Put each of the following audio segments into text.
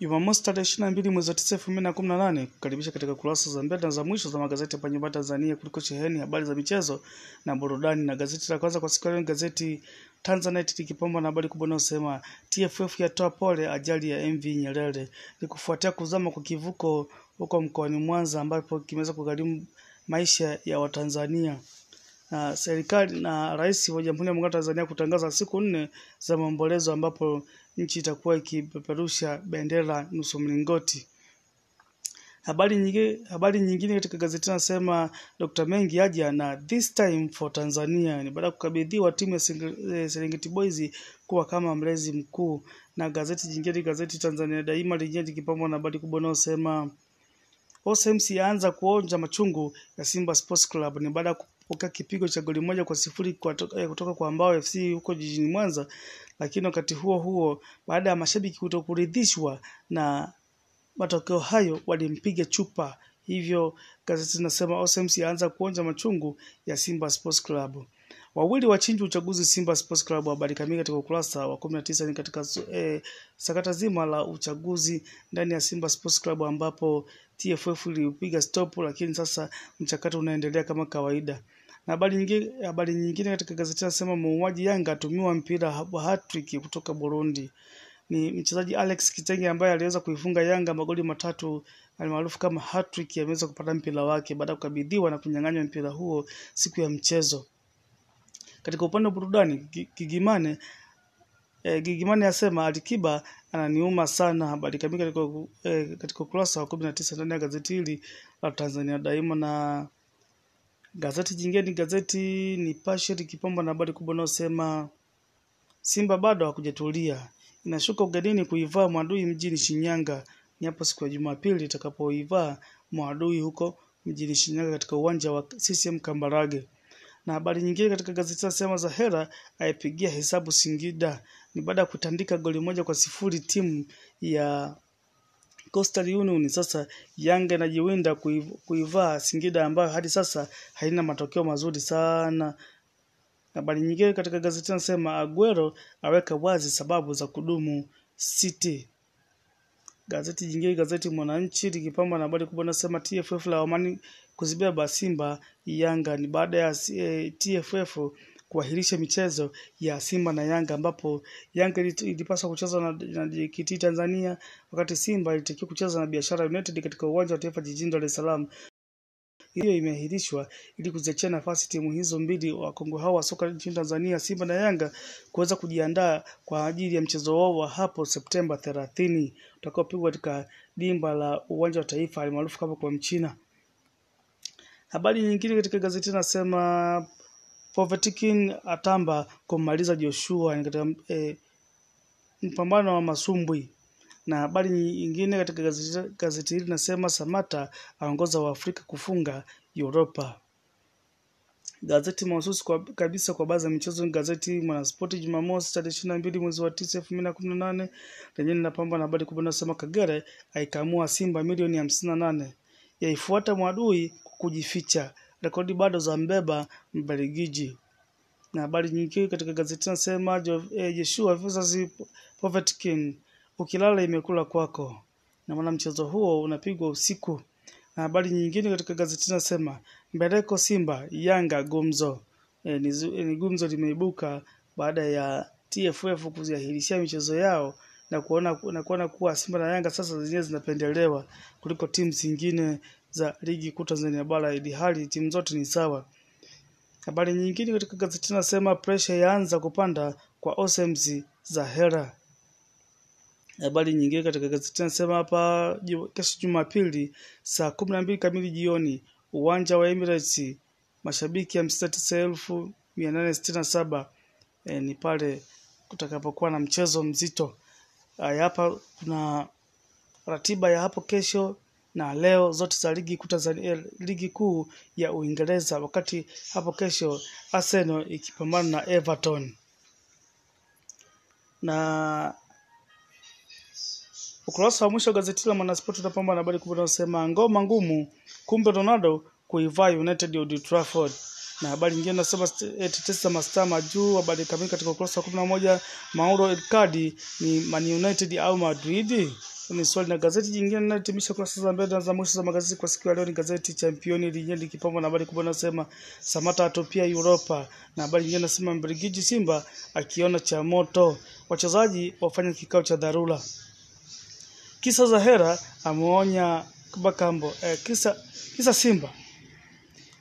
Jumamosi tarehe mbili mwezi wa tisa na 9 nane kukaribisha katika kurasa za mbele na za mwisho za magazeti ya nyumbani Tanzania kuliko sheheni habari za michezo na burudani. Na gazeti la kwanza kwa siku leo gazeti Tanzanite likipambwa na habari kubwa inayosema TFF yatoa pole ajali ya MV Nyerere, ni kufuatia kuzama kwa kivuko huko mkoani Mwanza ambapo kimeweza kugharimu maisha ya Watanzania na serikali na Rais wa Jamhuri ya Muungano wa Tanzania kutangaza siku nne za maombolezo ambapo nchi itakuwa ikipeperusha bendera nusu mlingoti. Habari nyingine, habari nyingine katika gazeti nasema Dr. Mengi aja na this time for Tanzania ni baada ya kukabidhiwa timu ya eh, Serengeti Boys kuwa kama mlezi mkuu. Na gazeti jingine, gazeti Tanzania Daima lenyewe likipambwa na habari kubwa inayosema OSMC yaanza kuonja machungu ya Simba Sports Club ni baada ya kupokea kipigo cha goli moja kwa sifuri kwa eh, kutoka kwa Mbao FC huko jijini Mwanza, lakini wakati huo huo, baada ya mashabiki kutokuridhishwa na matokeo hayo, walimpiga chupa. Hivyo gazeti linasema OSMC yaanza kuonja machungu ya Simba Sports Club. Wawili wachinji uchaguzi Simba Sports Club. Habari kamili katika ukurasa wa 19 ni katika eh, sakata zima la uchaguzi ndani ya Simba Sports Club ambapo TFF iliupiga stop, lakini sasa mchakato unaendelea kama kawaida. Na habari nyingine, habari nyingine katika gazeti nasema muuaji Yanga atumiwa mpira hattrick kutoka Burundi. Ni mchezaji Alex Kitenge ambaye aliweza kuifunga Yanga magoli matatu almaarufu kama hattrick ameweza kupata mpira wake baada ya kukabidhiwa na kunyang'anywa mpira huo siku ya mchezo. Katika upande wa burudani, Gigimane eh, Gigimane asema Alikiba ananiuma sana. Habari kamili katika eh, katika ukurasa wa 19 ndani ya gazeti hili la Tanzania Daima na Gazeti jingine ni gazeti Nipashe likipambwa na habari kubwa inayosema Simba bado hakujatulia, inashuka ugenini kuivaa Mwadui mjini Shinyanga. Ni hapo siku ya Jumapili itakapoivaa Mwadui huko mjini Shinyanga katika uwanja wa CCM Kambarage. Na habari nyingine katika gazeti la sema za hera aipigia hesabu Singida ni baada ya kutandika goli moja kwa sifuri timu ya Coastal Union sasa Yanga inajiwinda kuivaa Singida ambayo hadi sasa haina matokeo mazuri sana. Habari nyingine katika gazeti nasema Aguero aweka wazi sababu za kudumu City. Gazeti jingine, gazeti Mwananchi likipamba na habari kubwa nasema TFF la Omani kuzibeba Simba Yanga ni baada ya eh, TFF kuahirisha michezo ya Simba na Yanga ambapo Yanga ilipaswa kucheza na, na JKT Tanzania wakati Simba ilitakiwa kucheza na Biashara United katika uwanja wa Taifa jijini Dar es Salaam. Hiyo imeahirishwa ili kuziachia nafasi timu hizo mbili wakongwe hao wa soka nchini Tanzania, Simba na Yanga, kuweza kujiandaa kwa ajili ya mchezo wao wa hapo Septemba thelathini utakaopigwa katika dimba la uwanja wa Taifa almaarufu kama kwa Mchina. Habari nyingine katika gazeti nasema Povetkin atamba kumaliza Joshua katika e, mpambano wa masumbwi na habari nyingine katika gazeti, gazeti hili nasema Samata aongoza wa Afrika kufunga Europa. Gazeti mahususi kabisa kwa baadhi ya michezo ni gazeti Mwanaspoti Jumamosi tarehe 22 mwezi wa 9 2018 na kumi na habari kubwa inasema Kagere aikamua Simba milioni 58 yaifuata mwadui kujificha rekodi bado za mbeba Mbelgiji. Na habari nyingine katika gazeti nasema Joshua eh, versus Povetkin, ukilala imekula kwako. Na maana mchezo huo unapigwa usiku. Na habari nyingine katika gazeti nasema Mbeleko Simba Yanga gumzo. E, ni gumzo limeibuka baada ya TFF kuziahirishia michezo yao na kuona na kuona kuwa Simba na Yanga sasa zenyewe zinapendelewa kuliko timu zingine za ligi kuu Tanzania bara ili hali timu zote ni sawa. Habari nyingine katika gazeti nasema pressure yaanza kupanda kwa OSMC za hera. Habari nyingine katika gazeti nasema hapa kesho Jumapili saa kumi na mbili kamili jioni uwanja wa Emirates mashabiki hamsini na tisa elfu mia nane sitini na saba e, ni pale kutakapokuwa na mchezo mzito. Haya, hapa kuna ratiba ya hapo kesho na leo zote za ligi kuta za eh, ligi kuu ya Uingereza, wakati hapo kesho Arsenal ikipambana na Everton na ukurasa wa mwisho wa gazeti la Mwanaspoti utapamba na habari kubwa inayosema ngoma ngumu, kumbe Ronaldo kuivaa United Old Trafford na habari nyingine nasema eti eh, tesa mastama juu. Habari kamili katika ukurasa wa kumi na moja. Mauro Icardi ni Man United au Madrid? ni swali na gazeti jingine linalotimisha kurasa za mbele za mwisho za magazeti kwa siku ya leo ni gazeti Championi lenyewe likipambwa na habari kubwa inasema Samata atopia Europa, na habari nyingine inasema Mbrigiji Simba akiona cha moto, wachezaji wafanya kikao cha dharura, kisa za hera ameonya Makambo. Eh, kisa kisa Simba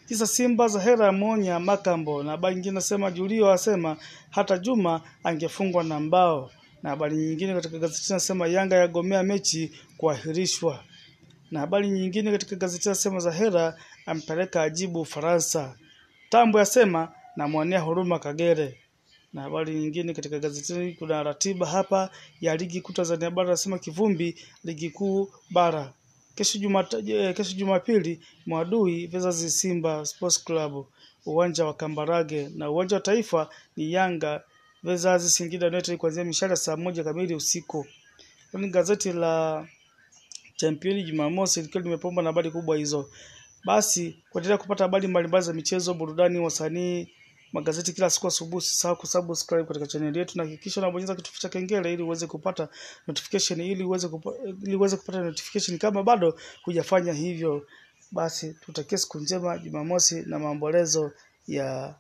kisa Simba za hera ameonya Makambo, na habari nyingine inasema Julio asema hata Juma angefungwa na mbao. Na habari nyingine katika gazeti nasema Yanga yagomea mechi kuahirishwa. Na habari nyingine katika gazeti nasema Zahera ampeleka ajibu Ufaransa. Tambo yasema namwonea huruma Kagere. Na habari nyingine katika gazeti kuna ratiba hapa ya ligi kuu Tanzania bara nasema kivumbi ligi kuu bara. Kesho Jumapili eh, kesho Jumapili Mwadui versus Simba Sports Club uwanja wa Kambarage na uwanja wa Taifa ni Yanga Vizazi Singida United kuanzia mishale saa moja kamili usiku. Ni yaani gazeti la Championi Jumamosi likiwa limepambwa na habari kubwa hizo. Basi kuendelea kupata habari mbalimbali za michezo, burudani, wasanii, magazeti kila siku asubuhi, usisahau kusubscribe katika channel yetu na hakikisha unabonyeza kitufe cha kengele ili uweze kupata notification ili uweze kupata, ili uweze kupata notification kama bado hujafanya hivyo. Basi tutakia siku njema Jumamosi na maombolezo ya